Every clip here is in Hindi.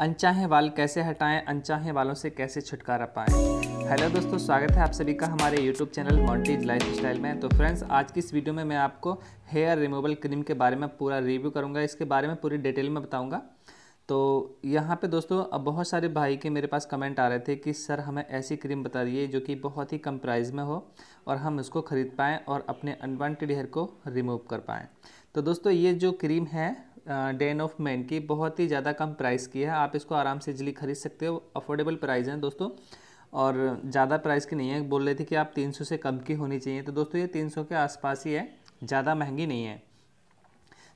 अनचाहे बाल कैसे हटाएं अनचाहे बालों से कैसे छुटकारा पाएं हेलो दोस्तों स्वागत है आप सभी का हमारे YouTube channel Monty's Life Style में तो फ्रेंड्स आज की इस वीडियो में मैं आपको हेयर रिमूवल क्रीम के बारे में पूरा रिव्यू करूंगा इसके बारे में पूरी डिटेल में बताऊंगा तो यहाँ पे दोस्तों अब बहुत सारे भाई के मेरे पास कमेंट आ रहे थे कि सर हमें ऐसी क्रीम बता दिए जो कि बहुत ही कम प्राइस में हो और हम उसको ख़रीद पाएँ और अपने अनवांटेड हेयर को रिमूव कर पाएँ तो दोस्तों ये जो क्रीम है डेन ऑफ मैन की बहुत ही ज़्यादा कम प्राइस की है आप इसको आराम से इजली खरीद सकते हो अफोर्डेबल प्राइस हैं दोस्तों और ज़्यादा प्राइस की नहीं है बोल रहे थे कि आप 300 से कम की होनी चाहिए तो दोस्तों ये 300 के आसपास ही है ज़्यादा महंगी नहीं है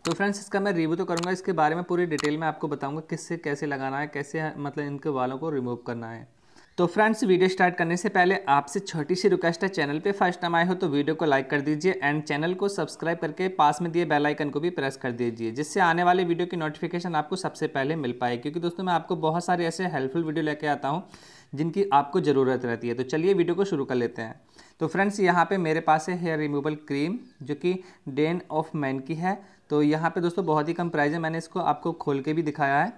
तो फ्रेंड्स इसका मैं रिव्यू तो करूँगा इसके बारे में पूरी डिटेल में आपको बताऊँगा किससे कैसे लगाना है कैसे मतलब इनके वालों को रिमूव करना है तो फ्रेंड्स वीडियो स्टार्ट करने से पहले आपसे छोटी सी रिक्वेस्ट है चैनल पे फर्स्ट टाइम आए हो तो वीडियो को लाइक कर दीजिए एंड चैनल को सब्सक्राइब करके पास में दिए बेल आइकन को भी प्रेस कर दीजिए जिससे आने वाले वीडियो की नोटिफिकेशन आपको सबसे पहले मिल पाए क्योंकि दोस्तों मैं आपको बहुत सारे ऐसे हेल्पफुल वीडियो लेके आता हूँ जिनकी आपको ज़रूरत रहती है तो चलिए वीडियो को शुरू कर लेते हैं तो फ्रेंड्स यहाँ पर मेरे पास है हेयर रिमूवल क्रीम जो कि डेन ऑफ मैन की है तो यहाँ पर दोस्तों बहुत ही कम प्राइज है मैंने इसको आपको खोल के भी दिखाया है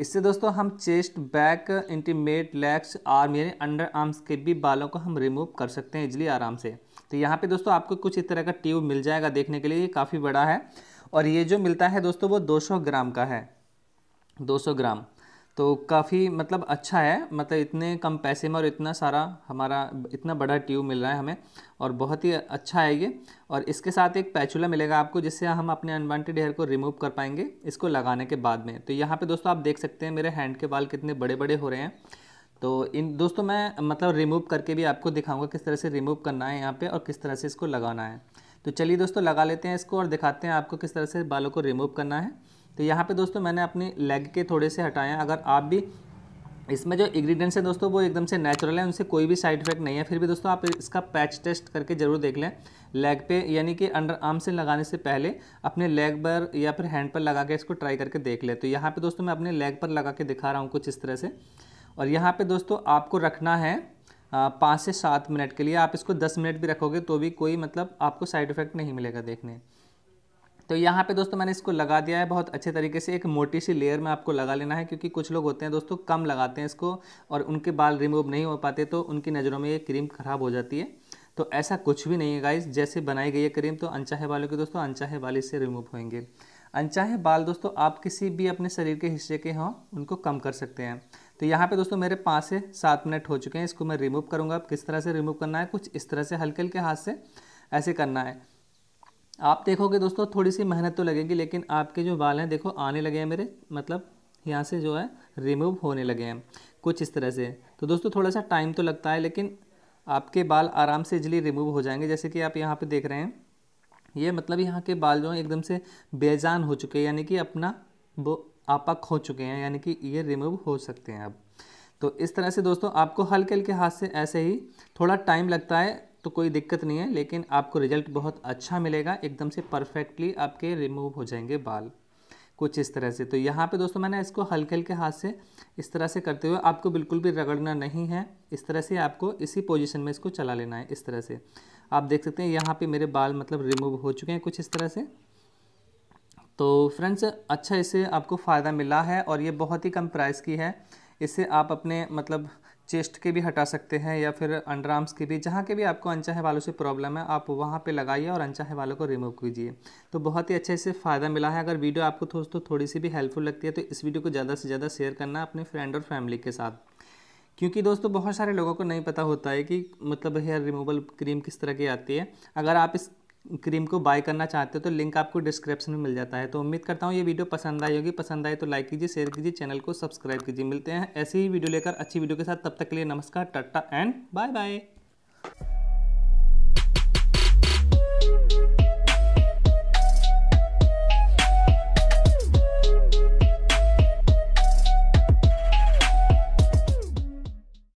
इससे दोस्तों हम chest back intimate legs arm यानी अंडर आर्म्स के भी बालों को हम रिमूव कर सकते हैं इजली आराम से तो यहाँ पे दोस्तों आपको कुछ इस तरह का ट्यूब मिल जाएगा देखने के लिए काफ़ी बड़ा है और ये जो मिलता है दोस्तों वो 200 ग्राम का है 200 ग्राम तो काफ़ी मतलब अच्छा है मतलब इतने कम पैसे में और इतना सारा हमारा इतना बड़ा ट्यूब मिल रहा है हमें और बहुत ही अच्छा है ये और इसके साथ एक पैचुला मिलेगा आपको जिससे हम अपने अनवांटेड हेयर को रिमूव कर पाएंगे इसको लगाने के बाद में तो यहाँ पे दोस्तों आप देख सकते हैं मेरे हैंड के बाल कितने बड़े बड़े हो रहे हैं तो इन दोस्तों मैं मतलब रिमूव करके भी आपको दिखाऊँगा किस तरह से रिमूव करना है यहाँ पर और किस तरह से इसको लगाना है तो चलिए दोस्तों लगा लेते हैं इसको और दिखाते हैं आपको किस तरह से बालों को रिमूव करना है तो यहाँ पे दोस्तों मैंने अपनी लेग के थोड़े से हटाए हैं अगर आप भी इसमें जो इंग्रीडियंट्स हैं दोस्तों वो एकदम से नेचुरल है उनसे कोई भी साइड इफेक्ट नहीं है फिर भी दोस्तों आप इसका पैच टेस्ट करके ज़रूर देख लें लेग पे यानी कि अंडर आर्म से लगाने से पहले अपने लेग पर या फिर हैंड पर लगा के इसको ट्राई करके देख लें तो यहाँ पर दोस्तों मैं अपने लेग पर लगा के दिखा रहा हूँ कुछ इस तरह से और यहाँ पर दोस्तों आपको रखना है पाँच से सात मिनट के लिए आप इसको दस मिनट भी रखोगे तो भी कोई मतलब आपको साइड इफेक्ट नहीं मिलेगा देखने तो यहाँ पे दोस्तों मैंने इसको लगा दिया है बहुत अच्छे तरीके से एक मोटी सी लेयर में आपको लगा लेना है क्योंकि कुछ लोग होते हैं दोस्तों कम लगाते हैं इसको और उनके बाल रिमूव नहीं हो पाते तो उनकी नज़रों में ये क्रीम ख़राब हो जाती है तो ऐसा कुछ भी नहीं है गाइज जैसे बनाई गई है क्रीम तो अनचाहे बालों के दोस्तों अनचाहे बाल इससे रिमूव होंगे अनचाहे बाल दोस्तों आप किसी भी अपने शरीर के हिस्से के हों उनको कम कर सकते हैं तो यहाँ पे दोस्तों मेरे पाँच से सात मिनट हो चुके हैं इसको मैं रिमूव करूँगा अब किस तरह से रिमूव करना है कुछ इस तरह से हल्के हल्के हाथ से ऐसे करना है आप देखोगे दोस्तों थोड़ी सी मेहनत तो लगेगी लेकिन आपके जो बाल हैं देखो आने लगे हैं मेरे मतलब यहाँ से जो है रिमूव होने लगे हैं कुछ इस तरह से तो दोस्तों थोड़ा सा टाइम तो लगता है लेकिन आपके बाल आराम से इजली रिमूव हो जाएंगे जैसे कि आप यहाँ पर देख रहे हैं ये मतलब यहाँ के बाल जो हैं एकदम से बेजान हो चुके हैं यानी कि अपना वो आपा खो चुके हैं यानी कि ये रिमूव हो सकते हैं अब तो इस तरह से दोस्तों आपको हल्के हल्के हाथ से ऐसे ही थोड़ा टाइम लगता है तो कोई दिक्कत नहीं है लेकिन आपको रिजल्ट बहुत अच्छा मिलेगा एकदम से परफेक्टली आपके रिमूव हो जाएंगे बाल कुछ इस तरह से तो यहाँ पे दोस्तों मैंने इसको हल्के हल्के हाथ से इस तरह से करते हुए आपको बिल्कुल भी रगड़ना नहीं है इस तरह से आपको इसी पोजीशन में इसको चला लेना है इस तरह से आप देख सकते हैं यहाँ पे मेरे बाल मतलब रिमूव हो चुके हैं कुछ इस तरह से तो फ्रेंड्स अच्छा इससे आपको फ़ायदा मिला है और ये बहुत ही कम प्राइस की है इससे आप अपने मतलब चेस्ट के भी हटा सकते हैं या फिर अंडर आर्म्स के भी जहाँ के भी आपको अनचाहे वालों से प्रॉब्लम है आप वहाँ पे लगाइए और अनचाहे वालों को रिमूव कीजिए तो बहुत ही अच्छे से फ़ायदा मिला है अगर वीडियो आपको दोस्तों थोड़ी सी भी हेल्पफुल लगती है तो इस वीडियो को ज़्यादा से ज़्यादा शेयर करना अपने फ्रेंड और फैमिली के साथ क्योंकि दोस्तों बहुत सारे लोगों को नहीं पता होता है कि मतलब हेयर रिमूवल क्रीम किस तरह की आती है अगर आप इस क्रीम को बाय करना चाहते हो तो लिंक आपको डिस्क्रिप्शन में मिल जाता है तो उम्मीद करता हूँ ये वीडियो पसंद आई होगी पसंद आए तो लाइक कीजिए शेयर कीजिए चैनल को सब्सक्राइब कीजिए मिलते हैं ऐसी ही वीडियो लेकर अच्छी वीडियो के साथ तब तक के लिए नमस्कार टट्टा एंड बाय बाय